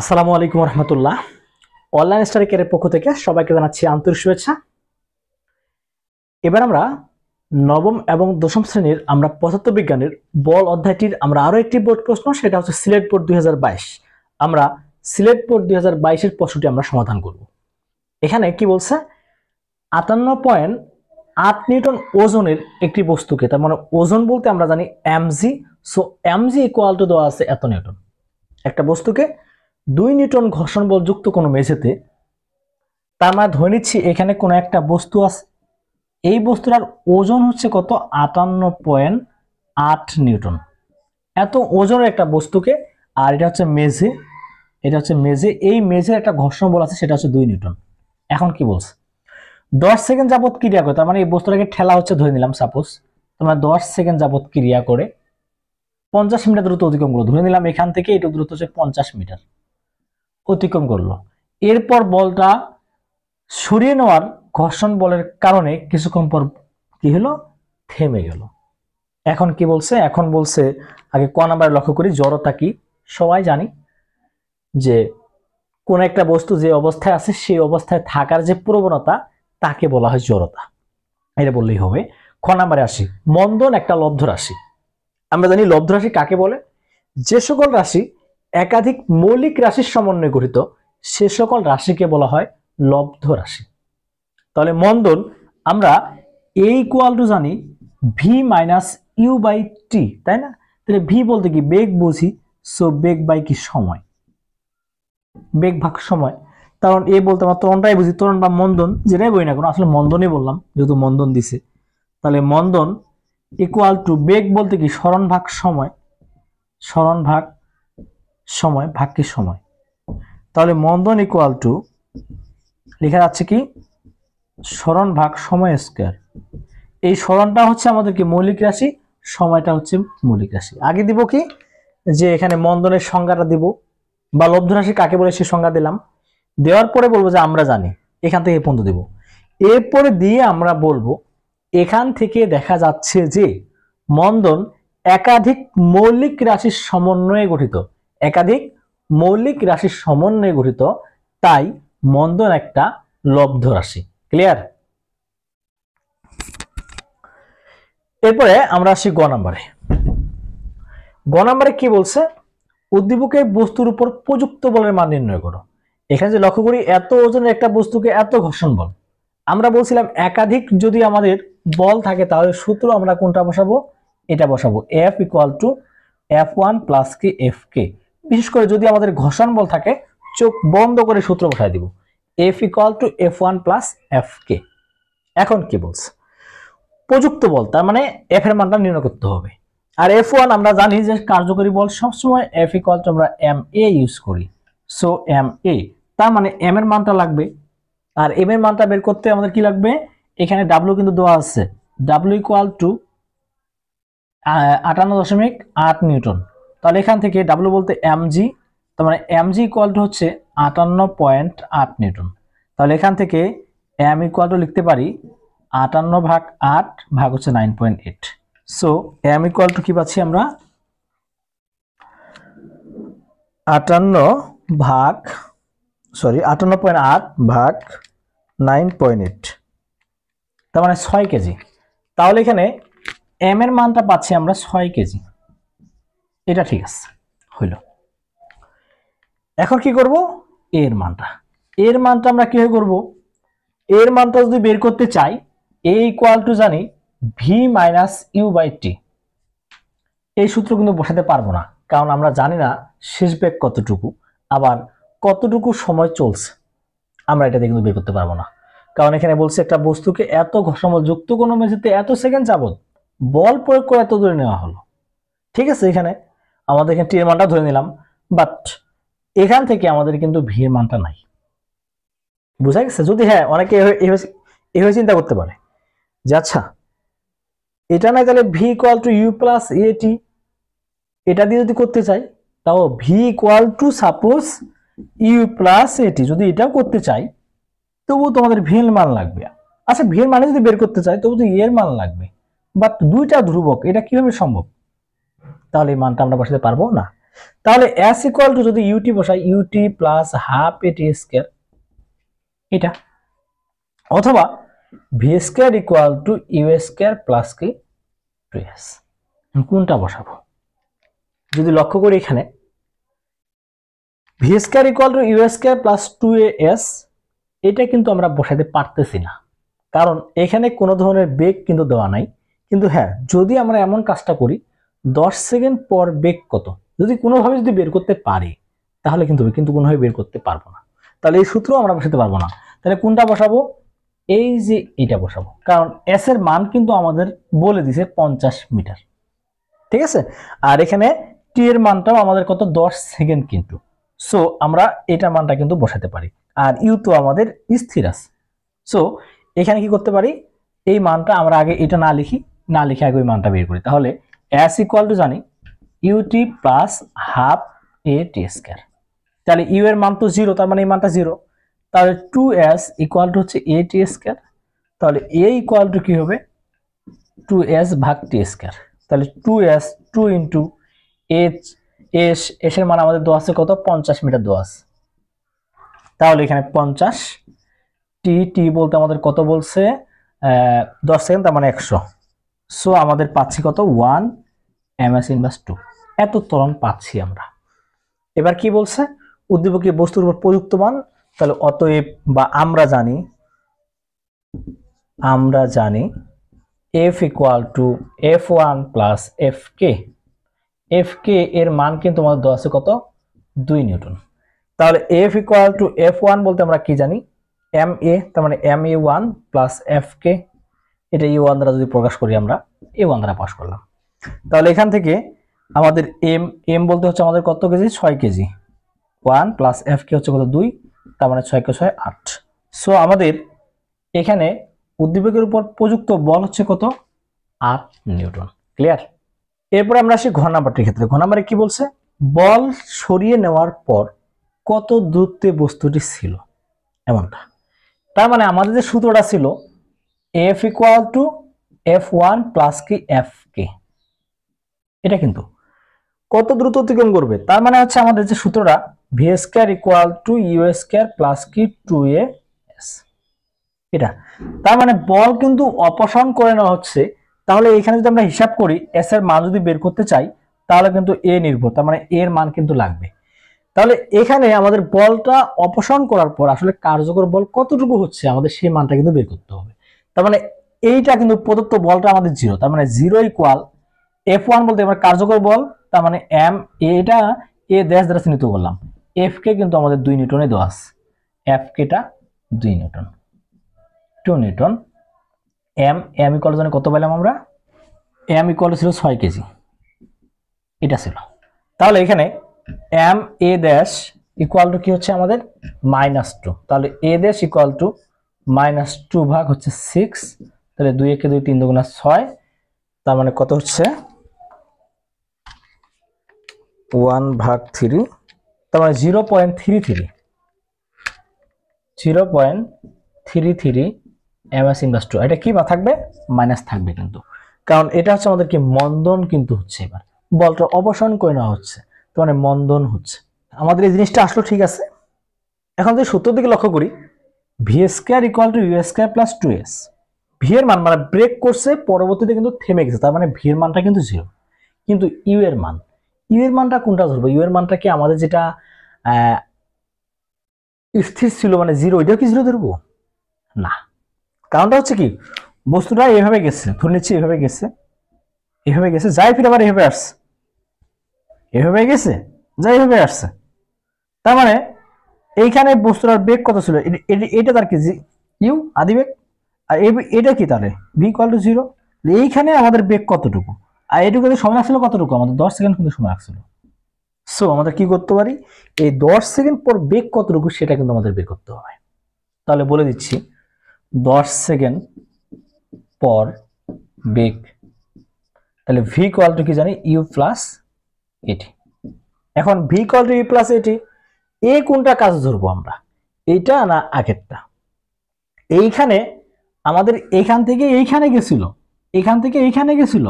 আসসালামু আলাইকুম রহমতুল্লাহ online star কেয়ারের পক্ষ থেকে সবাইকে জানাচ্ছি আন্তরিক শুভেচ্ছা এবার আমরা নবম এবং দশম শ্রেণীর আমরা পঁচাত্তর বিজ্ঞানের বল অধ্যায়টির আমরা আরও একটি বোর্ড প্রশ্ন সেটা হচ্ছে সিলেট বোর্ড দুই আমরা সিলেট বোর্ড দুই হাজার বাইশের প্রশ্নটি আমরা সমাধান করব এখানে কি বলছে আটান্ন পয়েন্ট আট নিউটন ওজনের একটি বস্তুকে তার মানে ওজন বলতে আমরা জানি mg so mg equal to দেওয়া আছে এত নিউটন একটা বস্তুকে দুই নিউটন ঘর্ষণ বল যুক্ত কোনো মেঝেতে তার মানে ধরে নিচ্ছি এখানে কোনো একটা বস্তু আছে এই বস্তুটার ওজন হচ্ছে কত আটান্ন পয়েন্ট আট নিউটন এত ওজনের একটা বস্তুকে আর এটা হচ্ছে মেঝে এটা হচ্ছে মেঝে এই মেঝের একটা ঘর্ষণ বল আছে সেটা হচ্ছে দুই নিউটন এখন কি বলছে দশ সেকেন্ড যাবৎ ক্রিয়া করে তার মানে এই বস্তুটাকে ঠেলা হচ্ছে ধরে নিলাম সাপোজ তোমরা দশ সেকেন্ড যাবৎ ক্রিয়া করে পঞ্চাশ মিটার দ্রুত অতিক্রম করলো ধরে নিলাম এখান থেকে এটা দ্রুত হচ্ছে পঞ্চাশ মিটার অতিক্রম করলো এরপর বলটা সরিয়ে নেওয়ার ঘর্ষণ বলের কারণে কিছুক্ষণ পর কি হলো থেমে গেল এখন কি বলছে এখন বলছে আগে ক নাম্বার লক্ষ্য করি জড়তা কি সবাই জানি যে কোন একটা বস্তু যে অবস্থায় আছে সেই অবস্থায় থাকার যে প্রবণতা তাকে বলা হয় জড়তা এটা বললেই হবে ক নাম্বারে আসি মন্দন একটা লব্ধ রাশি আমরা জানি লব্ধ রাশি কাকে বলে যে সকল রাশি একাধিক মৌলিক রাশির সমন্বয়ে গঠিত সে সকল রাশিকে বলা হয় লব্ধ রাশি তাহলে মন্দন আমরা এ ইকুয়াল টু জানি v minus u by t তাই না তাহলে ভি বলতে কি বেগ বুঝি সো বেগ বাই কি সময় বেগ ভাগ সময় কারণ এ বলতে আমার তরণটাই বুঝি তরণ বা মন্দন যেটাই বই না কোনো আসলে মন্দনই বললাম যেহেতু মন্দন দিছে তাহলে মন্দন ইকুয়াল টু বেগ বলতে কি স্মরণ ভাগ সময় স্মরণ ভাগ সময় ভাগ্যের সময় তাহলে মন্দন ইকুয়াল টু লেখা যাচ্ছে কি স্মরণ ভাগ সময় স্কোয়ার এই স্মরণটা হচ্ছে আমাদের কি মৌলিক রাশি সময়টা হচ্ছে মৌলিক রাশি আগে দিব কি যে এখানে মন্দনের সংজ্ঞাটা দিব বা লব্ধ রাশি কাকে বলে সে সংজ্ঞা দিলাম দেওয়ার পরে বলবো যে আমরা জানি এখান থেকে পর্যন্ত দেব এরপরে দিয়ে আমরা বলবো এখান থেকে দেখা যাচ্ছে যে মন্দন একাধিক মৌলিক রাশির সমন্বয়ে গঠিত একাধিক মৌলিক রাশির সমন্বয়ে গঠিত তাই মন্দন একটা লব্ধ রাশি ক্লিয়ার এরপরে আমরা আসি গ নাম্বারে গ নাম্বারে কি বলছে উদ্দীপকে বস্তুর উপর প্রযুক্ত বলের মান নির্ণয় করো এখানে যে লক্ষ্য করি এত ওজনের একটা বস্তুকে এত ঘর্ষণ বল আমরা বলছিলাম একাধিক যদি আমাদের বল থাকে তাহলে সূত্র আমরা কোনটা বসাবো এটা বসাবো F equal to F one plus কে এফ কে বিশেষ করে যদি আমাদের ঘষণ বল থাকে চোখ বন্ধ করে সূত্র বসায় দিব F equal to F one plus F k এখন কি বলছে প্রযুক্ত বল তার মানে এফ এর মানটা নির্ণয় করতে হবে আর এফ ওয়ান আমরা জানি যে কার্যকরী বল সবসময় এফ ইকাল টু আমরা এম এ ইউজ করি সো এম এ তার মানে এম এর মানটা লাগবে আর এম এর মানটা বের করতে আমাদের কি লাগবে এখানে ডাব্লু কিন্তু দেওয়া আছে ডাব্লু ইকুয়াল টু আটান্ন দশমিক আট নিউটন তাহলে এখান থেকে ডাব্লু বলতে এমজি তার মানে এমজি ইকুয়াল টু হচ্ছে আটান্ন পয়েন্ট আট নিউটন তাহলে এখান থেকে এম ইকুয়াল টু লিখতে পারি আটান্ন ভাগ আট ভাগ হচ্ছে nine point eight so m equal to কী পাচ্ছি আমরা আটান্ন ভাগ সরি আটান্ন পয়েন্ট আট ভাগ নাইন পয়েন্ট এইট তার মানে ছয় কেজি তাহলে এখানে এম এর মানটা পাচ্ছি আমরা ছয় কেজি এটা ঠিক আছে হইল এখন কি করব এর মানটা এর মানটা আমরা কীভাবে করব এর মানটা যদি বের করতে চাই এ ইকুয়াল টু জানি v minus u by t এই সূত্র কিন্তু বসাতে পারবো না কারণ আমরা জানি না শেষ বেগ কতটুকু আবার কতটুকু সময় চলছে আমরা এটা দিয়ে কিন্তু বের করতে পারবো না কারণ এখানে বলছে একটা বস্তুকে এত ঘষামল যুক্ত কোনো মেঝেতে এত সেকেন্ড যাবত বল প্রয়োগ করে এত দূরে নেওয়া হলো ঠিক আছে এখানে আমাদের এখানে টি এর মানটা ধরে নিলাম বাট এখান থেকে আমাদের কিন্তু ভি এর মানটা নাই বুঝা গেছে যদি হ্যাঁ অনেকে এভাবে চিন্তা করতে পারে যে আচ্ছা এটা নাই তাহলে v equal to u plus a t এটা দিয়ে যদি করতে চাই তাও v equal to suppose u plus a t যদি এটাও করতে চাই তবু তোমাদের ভি এর মান লাগবে আচ্ছা ভি এর মানে যদি বের করতে চাই তবু তো এর মান লাগবে বাট দুইটা ধ্রুবক এটা কিভাবে সম্ভব তাহলে এই মানটা আমরা বসাতে পারবো না তাহলে অ্যাস ইকুয়াল টু যদি ইউটি বসাই u t plus half a t square এটা অথবা v square equal to u square plus কি টু এস কোনটা বসাবো যদি লক্ষ্য করি এখানে v square equal to u square plus two a s এটা কিন্তু আমরা বসাতে পারতেছি না কারণ এখানে কোনো ধরনের বেগ কিন্তু দেওয়া নাই কিন্তু হ্যাঁ যদি আমরা এমন কাজটা করি দশ সেকেন্ড পর বেগ কত যদি কোনোভাবে যদি বের করতে পারি তাহলে কিন্তু কিন্তু কোনোভাবে বের করতে পারবো না তাহলে এই সূত্র আমরা বসাতে পারবো না তাহলে কোনটা বসাবো এই যে এটা বসাবো কারণ এস এর মান কিন্তু আমাদের বলে দিছে পঞ্চাশ মিটার ঠিক আছে আর এখানে টি এর মানটাও আমাদের কত দশ সেকেন্ড কিন্তু সো আমরা এটা মানটা কিন্তু বসাতে পারি আর ইউ তো আমাদের স্থির আছে সো এখানে কি করতে পারি এই মানটা আমরা আগে এটা না লিখি না লিখে আগে ওই মানটা বের করি তাহলে এস ইকুয়াল টু জানি u t plus half a t square তাহলে ইউ এর মান তো জিরো তার মানে এই মানটা জিরো তাহলে টু এস ইকুয়াল টু হচ্ছে এ টি স্কোয়ার তাহলে এ ইকুয়াল টু কী হবে টু এস ভাগ টি স্কোয়ার তাহলে two s two into h s এসের মান আমাদের দেওয়া আছে কত পঞ্চাশ মিটার দেওয়া তাহলে এখানে পঞ্চাশ টি টি বলতে আমাদের কত বলছে দশ সেকেন্ড তার মানে একশো সো আমাদের পাচ্ছি কত ওয়ান এমএস ইনভার্স 2 এত ত্বরণ পাচ্ছি আমরা এবার কি বলছে উদ্দীপকীয় বস্তুর উপর প্রযুক্ত মান তাহলে অতএব বা আমরা জানি আমরা জানি F equal to F one plus F k F k এর মান কিন্তু আমাদের দেওয়া আছে কত দুই নিউটন তাহলে F equal to F one বলতে আমরা কি জানি এম এ তার মানে m a one plus F k এটা ইউ ওয়ান দ্বারা যদি প্রকাশ করি আমরা এ ওয়ান দ্বারা পাশ করলাম তাহলে এখান থেকে আমাদের এম এম বলতে হচ্ছে আমাদের কত কেজি ছয় kg one plus F k হচ্ছে কত দুই তার মানে ছয় কে ছয় আট সো আমাদের এখানে উদ্দীপকের উপর প্রযুক্ত বল হচ্ছে কত আট নিউটন ক্লিয়ার এরপরে আমরা আসি ঘন নাম্বারটির ক্ষেত্রে ঘন কি বলছে বল সরিয়ে নেওয়ার পর কত দূরত্বে বস্তুটি ছিল এমনটা তার মানে আমাদের যে সূত্রটা ছিল F equal to F one plus কি এফ কে এটা কিন্তু কত দ্রুত অতিক্রম করবে তার মানে হচ্ছে আমাদের যে সূত্রটা v square equal to u square plus কি টু এ এস এটা তার মানে বল কিন্তু অপসারণ করে নেওয়া হচ্ছে তাহলে এখানে যদি আমরা হিসাব করি এস এর মান যদি বের করতে চাই তাহলে কিন্তু এ নির্ভর তার মানে এর মান কিন্তু লাগবে তাহলে এখানে আমাদের বলটা অপসারণ করার পর আসলে কার্যকর বল কতটুকু হচ্ছে আমাদের সেই মানটা কিন্তু বের করতে হবে তার মানে এইটা কিন্তু প্রদত্ত বলটা আমাদের জিরো তার মানে জিরো ইকুয়াল এফ ওয়ান বলতে আমরা কার্যকর বল তার মানে এম এটা এ দেশ দ্বারা চিহ্নিত করলাম এফ কে কিন্তু আমাদের দুই নিউটনে দেওয়া আছে এফ কেটা দুই newton two newton m m equal জন্য কত পেলাম আমরা এম ইকল ছিল ছয় কেজি এটা ছিল তাহলে এখানে এম এ দেশ ইকুয়াল টু কি হচ্ছে আমাদের মাইনাস টু তাহলে এ দেশ ইকুয়াল টু মাইনাস টু ভাগ হচ্ছে সিক্স তাহলে দুই একে দুই তিন দুগুণা ছয় তার মানে কত হচ্ছে ওয়ান ভাগ থ্রি তার মানে zero point three three zero point three three m s inverse two এটা কি বা থাকবে মাইনাস থাকবে কিন্তু কারণ এটা হচ্ছে আমাদের কি মন্দন কিন্তু হচ্ছে এবার বলটা অবসান করে নেওয়া হচ্ছে তো মানে মন্দন হচ্ছে আমাদের এই জিনিসটা আসলো ঠিক আছে এখন যদি সূত্র দিকে লক্ষ্য করি v square equal to u square plus two s v এর মান মানে ব্রেক করছে পরবর্তীতে কিন্তু থেমে গেছে তার মানে ভি এর মানটা কিন্তু জিরো কিন্তু ইউ এর মান ইউ এর মানটা কোনটা ধরবো ইউ এর মানটা কি আমাদের যেটা স্থির ছিল মানে জিরো ওইটাও কি জিরো ধরবো না কারণটা হচ্ছে কি বস্তুটা এভাবে গেছে ধরে নিচ্ছি এভাবে গেছে এভাবে গেছে যাই ফিরে আবার এভাবে আসছে এভাবে গেছে যাই এভাবে আসছে তার মানে এইখানে বস্তুটার বেগ কত ছিল এটা তার কি ইউ আদি বেগ আর এটা কি তাহলে ভি কল টু জিরো এইখানে আমাদের বেগ কতটুকু আর এটুকু সময় লাগছিল কতটুকু আমাদের দশ সেকেন্ড কিন্তু সময় লাগছিল সো আমাদের কি করতে পারি এই দশ সেকেন্ড পর বেগ কতটুকু সেটা কিন্তু আমাদের বের করতে হবে তাহলে বলে দিচ্ছি দশ সেকেন্ড পর বেগ তাহলে ভি কল টু কি জানি ইউ প্লাস এটি এখন v equal to u plus a t a কোনটা কাজ ধরবো আমরা এইটা না আগেরটা এইখানে আমাদের এখান থেকে এইখানে গেছিল এখান থেকে এইখানে গেছিল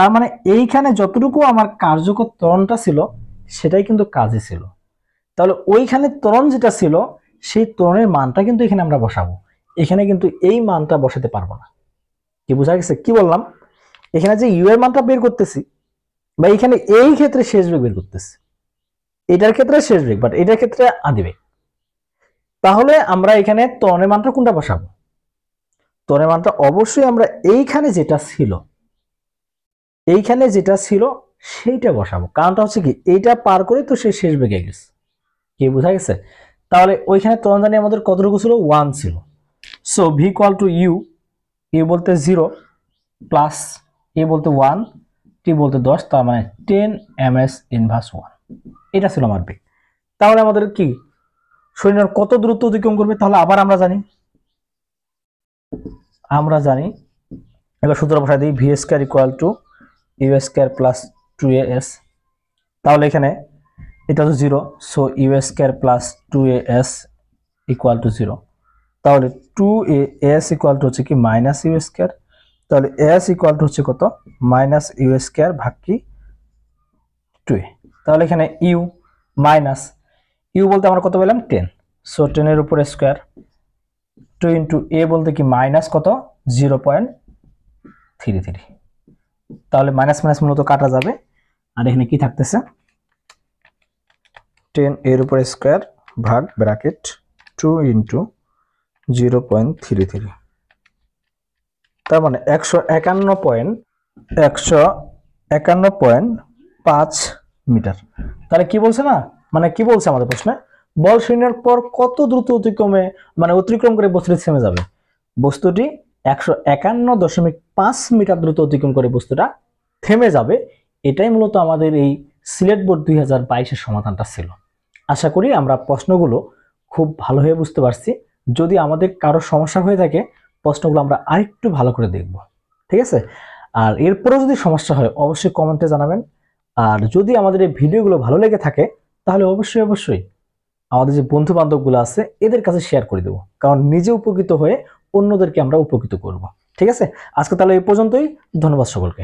তার মানে এইখানে যতটুকু আমার কার্যকর তরণটা ছিল সেটাই কিন্তু কাজে ছিল তাহলে ওইখানে ত্বরণ যেটা ছিল সেই তরণের মানটা কিন্তু এখানে আমরা বসাবো এখানে কিন্তু এই মানটা বসাতে পারবো না কি বোঝা গেছে কি বললাম এখানে যে ইউ এর মানটা বের করতেছি বা এখানে এই ক্ষেত্রে শেষ বেগ বের করতেছি এটার ক্ষেত্রে শেষ বেগ বাট এটার ক্ষেত্রে আদি বেগ তাহলে আমরা এখানে ত্বরণের মানটা কোনটা বসাবো তরণের মানটা অবশ্যই আমরা এইখানে যেটা ছিল এইখানে যেটা ছিল সেইটা বসাবো কারণটা হচ্ছে কি এইটা পার করে তো সে শেষ বেগে গেছে কি বোঝা গেছে তাহলে ওইখানে তরঞ্জানি আমাদের কতটুকু ছিল ওয়ান ছিল so v equal to u u বলতে জিরো প্লাস এ বলতে ওয়ান টি বলতে দশ তার মানে ten m s inverse one এটা ছিল আমার বেগ তাহলে আমাদের কি সৈন্যর কত দ্রুত অতিক্রম করবে তাহলে আবার আমরা জানি আমরা জানি এবার সূত্র ভাষা দিই v square equal to u square plus two a s তাহলে এখানে এটা তো zero so u square plus two a s equal to zero তাহলে two a s equal to হচ্ছে কি মাইনাস ইউ স্কোয়ার তাহলে এস ইকুয়াল টু হচ্ছে কত মাইনাস ইউ স্কোয়ার ভাগ কি টু এ তাহলে এখানে ইউ মাইনাস ইউ বলতে আমরা কত পেলাম টেন সো টেনের উপরে স্কোয়ার টু ইন্টু এ বলতে কি মাইনাস কত জিরো পয়েন্ট থ্রি থ্রি তাহলে মাইনাস মাইনাস মূলত কাটা যাবে আর এখানে কি থাকতেছে টেন এর উপরে স্কোয়ার ভাগ bracket two into zero point three three তার মানে একশো একান্ন পয়েন্ট একশো একান্ন পয়েন্ট পাঁচ মিটার তাহলে কি বলছে না মানে কি বলছে আমাদের প্রশ্নে বল শূন্যের পর কত দ্রুত অতিক্রমে মানে অতিক্রম করে বস্তুটি থেমে যাবে বস্তুটি একশো একান্ন দশমিক পাঁচ মিটার দ্রুত অতিক্রম করে বস্তুটা থেমে যাবে এটাই মূলত আমাদের এই সিলেট বোর্ড দুই হাজার বাইশের সমাধানটা ছিল আশা করি আমরা প্রশ্নগুলো খুব ভালোভাবে বুঝতে পারছি যদি আমাদের কারো সমস্যা হয়ে থাকে প্রশ্নগুলো আমরা আরেকটু ভালো করে দেখব ঠিক আছে আর এরপরেও যদি সমস্যা হয় অবশ্যই কমেন্টে জানাবেন আর যদি আমাদের এই ভিডিওগুলো ভালো লেগে থাকে তাহলে অবশ্যই অবশ্যই আমাদের যে বন্ধু বান্ধবগুলো আছে এদের কাছে শেয়ার করে দেবো কারণ নিজে উপকৃত হয়ে অন্যদেরকে আমরা উপকৃত করব ঠিক আছে আজকে তাহলে এই পর্যন্তই ধন্যবাদ সকলকে